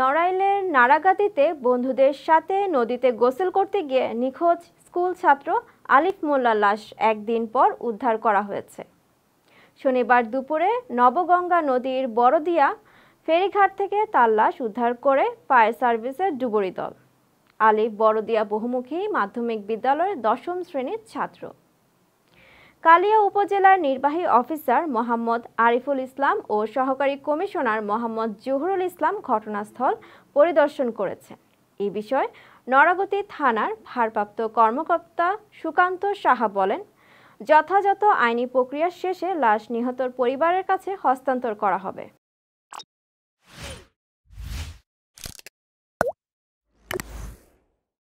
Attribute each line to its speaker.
Speaker 1: নড়াইলের নারাগাতিতে বন্ধুদের সাথে নদীতে গোসল করতে গিয়ে নিখোঁজ স্কুল ছাত্র আলিফ মোল্লা লাশ একদিন পর উদ্ধার করা হয়েছে শনিবার দুপুরে নবগঙ্গা নদীর বড়দিয়া ফেরিঘাট থেকে তার লাশ উদ্ধার করে ফায়ার সার্ভিসের ডুবুরি দল আলিফ বড়দিয়া বহুমুখী মাধ্যমিক বিদ্যালয়ের দশম শ্রেণীর ছাত্র কালিয়া উপজেলার নির্বাহী অফিসার মোহাম্মদ আরিফুল ইসলাম ও সহকারী কমিশনার মোহাম্মদ জহুরুল ইসলাম ঘটনাস্থল পরিদর্শন করেছে এ বিষয়ে নরাগতি থানার ভারপ্রাপ্ত কর্মকর্তা সুকান্ত সাহা বলেন যথাযথ আইনি প্রক্রিয়া শেষে লাশ নিহতর পরিবারের কাছে হস্তান্তর করা হবে